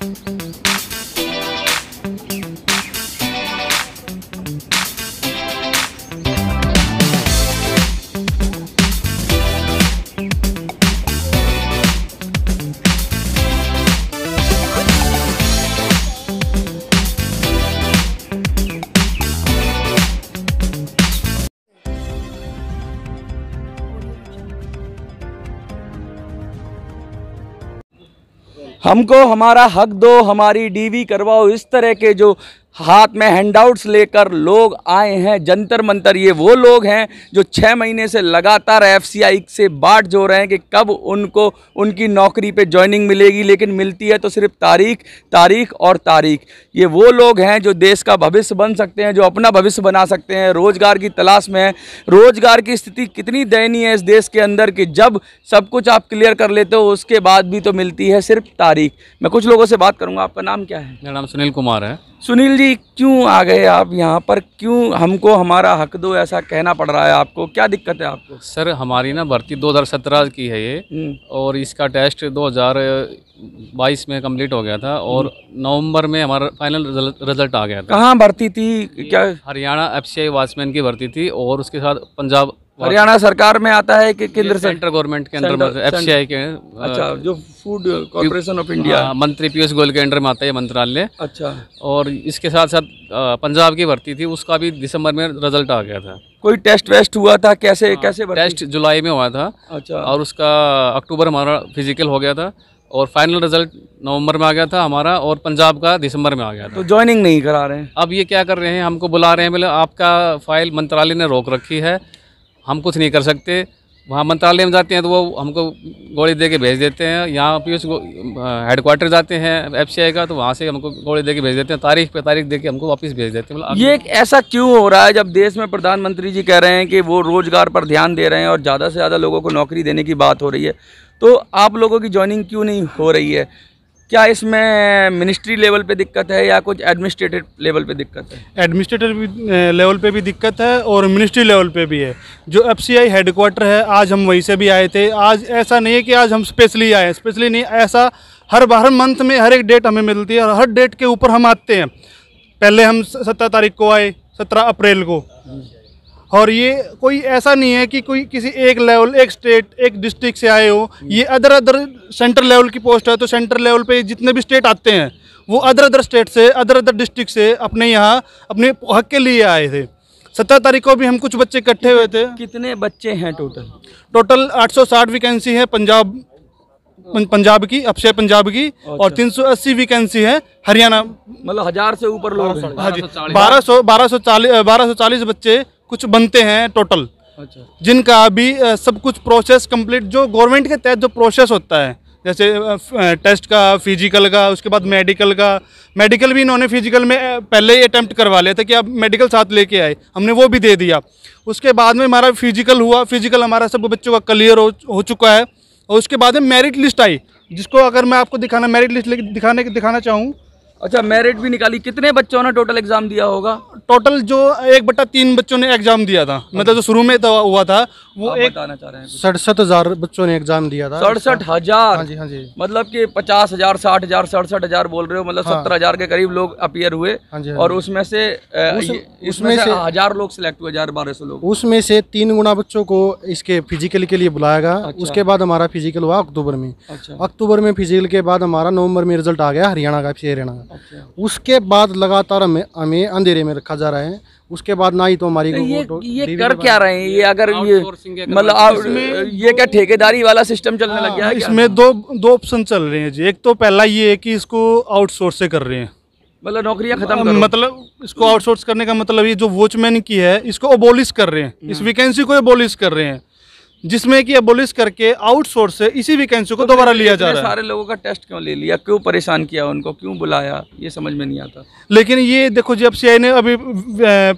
Thank you. हमको हमारा हक दो हमारी डीवी करवाओ इस तरह के जो हाथ में हैंडआउट्स लेकर लोग आए हैं जंतर मंतर ये वो लोग हैं जो छः महीने से लगातार एफ से बाट जो रहे हैं कि कब उनको उनकी नौकरी पे ज्वाइनिंग मिलेगी लेकिन मिलती है तो सिर्फ तारीख तारीख और तारीख ये वो लोग हैं जो देश का भविष्य बन सकते हैं जो अपना भविष्य बना सकते हैं रोज़गार की तलाश में है रोज़गार की स्थिति कितनी दयनीय है इस देश के अंदर कि जब सब कुछ आप क्लियर कर लेते हो उसके बाद भी तो मिलती है सिर्फ तारीख मैं कुछ लोगों से बात करूँगा आपका नाम क्या है मेरा नाम सुनील कुमार है सुनील जी क्यों आ गए आप यहाँ पर क्यों हमको हमारा हक दो ऐसा कहना पड़ रहा है आपको क्या दिक्कत है आपको सर हमारी ना भर्ती 2017 की है ये हम्म। और इसका टेस्ट 2022 में कंप्लीट हो गया था और हम्म। नवंबर में हमारा फाइनल रिजल्ट आ गया था कहाँ भर्ती थी क्या हरियाणा एफ सी वाचमैन की भर्ती थी और उसके साथ पंजाब हरियाणा सरकार में आता है कि केंद्र सेंटर गवर्नमेंट के अंदर एफसीआई के अच्छा जो फूड कॉर्पोरेशन ऑफ इंडिया मंत्री पीयूष गोयल के अंडर में आता है मंत्रालय अच्छा और इसके साथ साथ पंजाब की भर्ती थी उसका भी दिसंबर में रिजल्ट आ गया था कोई टेस्ट वेस्ट हुआ था कैसे आ, हाँ, कैसे टेस्ट जुलाई में हुआ था अच्छा और उसका अक्टूबर हमारा फिजिकल हो गया था और फाइनल रिजल्ट नवंबर में आ गया था हमारा और पंजाब का दिसंबर में आ गया तो था तो ज्वाइनिंग नहीं करा रहे हैं अब ये क्या कर रहे हैं हमको बुला रहे हैं बोले आपका फाइल मंत्रालय ने रोक रखी है हम कुछ नहीं कर सकते वहाँ मंत्रालय में जाते हैं तो वो हमको गोली दे के भेज देते हैं यहाँ पीयूष हेडक्वार्टर जाते हैं आई का तो वहाँ से हमको गोली दे के भेज देते हैं तारीख पे तारीख दे के हमको वापस भेज देते हैं मतलब ये ऐसा क्यों हो रहा है जब देश में प्रधानमंत्री जी कह रहे हैं कि वो रोज़गार पर ध्यान दे रहे हैं और ज़्यादा से ज़्यादा लोगों को नौकरी देने की बात हो रही है तो आप लोगों की ज्वाइनिंग क्यों नहीं हो रही है क्या इसमें मिनिस्ट्री लेवल पे दिक्कत है या कुछ एडमिनिस्ट्रेटिव लेवल पे दिक्कत है एडमिनिस्ट्रेटिव लेवल पे भी दिक्कत है और मिनिस्ट्री लेवल पे भी है जो एफ सी आई हेडक्वार्टर है आज हम वहीं से भी आए थे आज ऐसा नहीं है कि आज हम स्पेशली आए स्पेशली नहीं ऐसा हर हर मंथ में हर एक डेट हमें मिलती है और हर डेट के ऊपर हम आते हैं पहले हम सत्रह तारीख को आए सत्रह अप्रैल को और ये कोई ऐसा नहीं है कि कोई किसी एक लेवल एक स्टेट एक डिस्ट्रिक्ट से आए हो ये अदर अदर सेंटर लेवल की पोस्ट है तो सेंटर लेवल पे जितने भी स्टेट आते हैं वो अदर अदर स्टेट से अदर अदर डिस्ट्रिक्ट से अपने यहाँ अपने हक के लिए आए थे सत्रह तारीख को भी हम कुछ बच्चे इकट्ठे हुए थे कितने बच्चे हैं टोटल टोटल आठ वैकेंसी है पंजाब पंजाब की अक्षय पंजाब की और 380 वैकेंसी है हरियाणा मतलब हजार से ऊपर लोग हाँ जी बारह सौ बारह सौ चालीस बच्चे कुछ बनते हैं टोटल अच्छा जिनका अभी सब कुछ प्रोसेस कंप्लीट जो गवर्नमेंट के तहत जो प्रोसेस होता है जैसे टेस्ट का फिजिकल का उसके बाद मेडिकल का मेडिकल भी इन्होंने फिजिकल में पहले ही अटैम्प्ट करवा लिया था कि आप मेडिकल साथ लेके आए हमने वो भी दे दिया उसके बाद में हमारा फिजिकल हुआ फिजिकल हमारा सब बच्चों का क्लियर हो, हो चुका है और उसके बाद में मेरिट लिस्ट आई जिसको अगर मैं आपको दिखाना मेरिट लिस्ट दिखाने दिखाना चाहूँ अच्छा मेरिट भी निकाली कितने बच्चों ने टोटल एग्जाम दिया होगा टोटल जो एक बट्टा तीन बच्चों ने एग्जाम दिया था मतलब जो शुरू में हुआ था वो एक सड़सठ हजार बच्चों ने एग्जाम दिया था सड़सठ हजार हाँ जी हाँ जी मतलब कि पचास हजार साठ हजार सड़सठ हजार बोल रहे हो मतलब हाँ। सत्तर हजार के करीब लोग अपियर हुए हाँ हाँ और उसमें से उसमें से हजार लोग सिलेक्ट हुए हजार बारह सौ लोग उसमें से तीन गुना बच्चों को इसके फिजिकल के लिए बुलाया गया अच्छा। उसके बाद हमारा फिजिकल हुआ अक्टूबर में अच्छा। अक्टूबर में फिजिकल के बाद हमारा नवम्बर में रिजल्ट आ गया हरियाणा का हरियाणा का अच्छा। उसके बाद लगातार हमें हमें अंधेरे में रखा जा रहा है उसके बाद ना ही तो हमारी ये, ये कर क्या रहे हैं ये अगर ये मतलब ये क्या ठेकेदारी वाला सिस्टम चलने लग हाँ, गया है इसमें दो दो ऑप्शन चल रहे हैं जी एक तो पहला ये है कि इसको आउटसोर्स से कर रहे हैं मतलब नौकरियां खत्म मतलब इसको आउटसोर्स करने का मतलब ये जो वॉचमैन की है इसको अबोलिश कर रहे हैं इस वैकेंसी हम्म। को अबोलिश कर रहे हैं जिसमें कि अबोलिश करके आउटसोर्स से इसी वैकेंसी को तो दोबारा लिया जा रहा है सारे लोगों का टेस्ट क्यों ले लिया क्यों परेशान किया उनको क्यों बुलाया ये समझ में नहीं आता लेकिन ये देखो जब सी ने अभी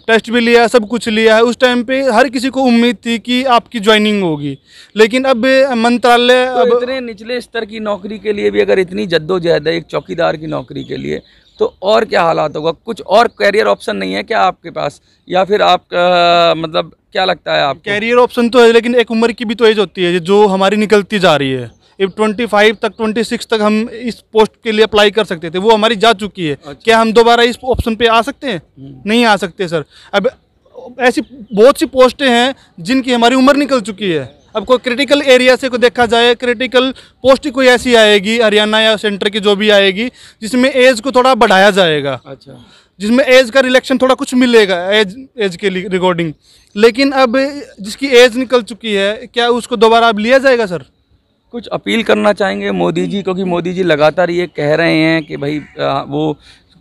टेस्ट भी लिया सब कुछ लिया है उस टाइम पे हर किसी को उम्मीद थी कि आपकी ज्वाइनिंग होगी लेकिन अब मंत्रालय तो अब इतने निचले स्तर की नौकरी के लिए भी अगर इतनी जद्दोजहद है एक चौकीदार की नौकरी के लिए तो और क्या हालात होगा कुछ और कैरियर ऑप्शन नहीं है क्या आपके पास या फिर आप मतलब क्या लगता है आप कैरियर ऑप्शन तो है लेकिन एक उम्र की भी तो एज होती है जो हमारी निकलती जा रही है इफ फाइव तक ट्वेंटी सिक्स तक हम इस पोस्ट के लिए अप्लाई कर सकते थे वो हमारी जा चुकी है अच्छा। क्या हम दोबारा इस ऑप्शन पे आ सकते हैं हम्म। नहीं आ सकते सर अब ऐसी बहुत सी पोस्टें हैं जिनकी हमारी उम्र निकल चुकी है अब कोई क्रिटिकल एरिया से को देखा जाए क्रिटिकल पोस्ट कोई ऐसी आएगी हरियाणा या सेंटर की जो भी आएगी जिसमें एज को थोड़ा बढ़ाया जाएगा अच्छा जिसमें एज का रिलेक्शन थोड़ा कुछ मिलेगा एज एज के लिए रिकॉर्डिंग लेकिन अब जिसकी एज निकल चुकी है क्या उसको दोबारा अब लिया जाएगा सर कुछ अपील करना चाहेंगे मोदी जी क्योंकि मोदी जी लगातार ये कह रहे हैं कि भाई वो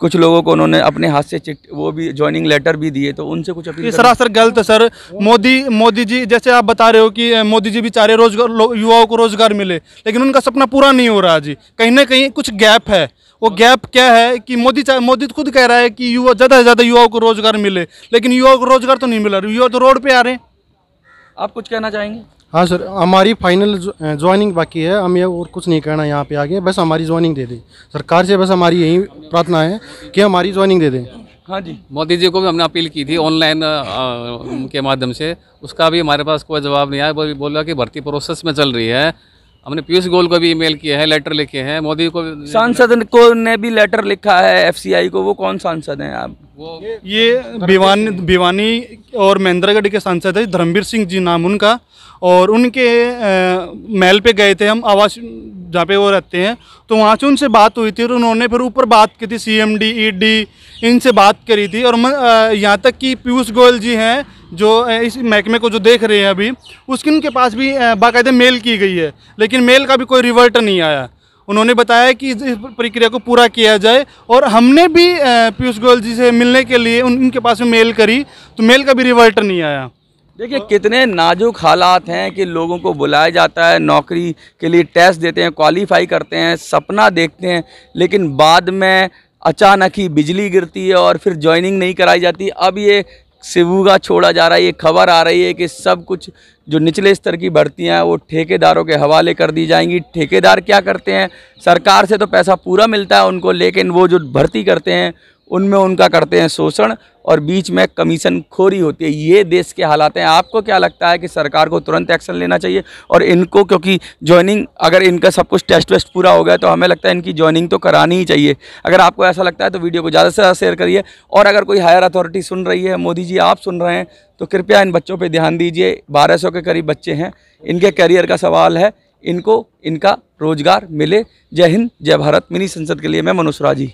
कुछ लोगों को उन्होंने अपने हाथ से चिट वो भी ज्वाइनिंग लेटर भी दिए तो उनसे कुछ अपील सरासर गलत है सर मोदी मोदी जी जैसे आप बता रहे हो कि मोदी जी भी चाह रहे रोजगार युवाओं को रोजगार मिले लेकिन उनका सपना पूरा नहीं हो रहा जी कहीं ना कहीं कुछ गैप है वो गैप क्या है कि मोदी मोदी खुद कह रहा है कि युवा ज़्यादा से ज़्यादा युवाओं को रोजगार मिले लेकिन युवाओं को रोजगार तो नहीं मिला युवा तो रोड पर आ रहे हैं आप कुछ कहना चाहेंगे हाँ सर हमारी फाइनल ज्वाइनिंग बाकी है हम ये और कुछ नहीं कहना यहाँ पे आगे बस हमारी ज्वाइनिंग दे दें सरकार से बस हमारी यही प्रार्थना है कि हमारी ज्वाइनिंग दे दें हाँ जी मोदी जी को भी हमने अपील की थी ऑनलाइन के माध्यम से उसका भी हमारे पास कोई जवाब नहीं आया बोला कि भर्ती प्रोसेस में चल रही है हमने पीयूष गोयल को भी ईमेल किया है लेटर लिखे हैं मोदी को सांसद को ने भी लेटर लिखा है एफसीआई को वो कौन सांसद हैं आप वो ये भिवानी भिवानी और महेंद्रगढ़ के सांसद है धर्मवीर सिंह जी नाम उनका और उनके महल पे गए थे हम आवास जहाँ पे वो रहते हैं तो वहाँ से उनसे बात हुई थी और उन्होंने फिर ऊपर बात की थी C M D E D इनसे बात करी थी और यहाँ तक कि पीयूष गोयल जी हैं जो इस महकमे को जो देख रहे हैं अभी उसकी उनके पास भी बाकायदे मेल की गई है लेकिन मेल का भी कोई रिवर्ट नहीं आया उन्होंने बताया कि इस प्रक्रिया को पूरा किया जाए और हमने भी पीयूष गोयल जी से मिलने के लिए उन, उनके पास में मेल करी तो मेल का भी रिवर्ट नहीं आया देखिए कितने नाजुक हालात हैं कि लोगों को बुलाया जाता है नौकरी के लिए टेस्ट देते हैं क्वालिफाई करते हैं सपना देखते हैं लेकिन बाद में अचानक ही बिजली गिरती है और फिर ज्वाइनिंग नहीं कराई जाती अब ये का छोड़ा जा रहा है ये खबर आ रही है कि सब कुछ जो निचले स्तर की भर्तियां हैं वो ठेकेदारों के हवाले कर दी जाएंगी ठेकेदार क्या करते हैं सरकार से तो पैसा पूरा मिलता है उनको लेकिन वो जो भर्ती करते हैं उनमें उनका करते हैं शोषण और बीच में कमीशन खोरी होती है ये देश के हालात हैं आपको क्या लगता है कि सरकार को तुरंत एक्शन लेना चाहिए और इनको क्योंकि ज्वाइनिंग अगर इनका सब कुछ टेस्ट वेस्ट पूरा हो गया तो हमें लगता है इनकी ज्वाइनिंग तो करानी ही चाहिए अगर आपको ऐसा लगता है तो वीडियो को ज़्यादा से ज़्यादा शेयर करिए और अगर कोई हायर अथॉरिटी सुन रही है मोदी जी आप सुन रहे हैं तो कृपया इन बच्चों पर ध्यान दीजिए बारह के करीब बच्चे हैं इनके करियर का सवाल है इनको इनका रोज़गार मिले जय हिंद जय भारत मिनी संसद के लिए मैं मनोज राजी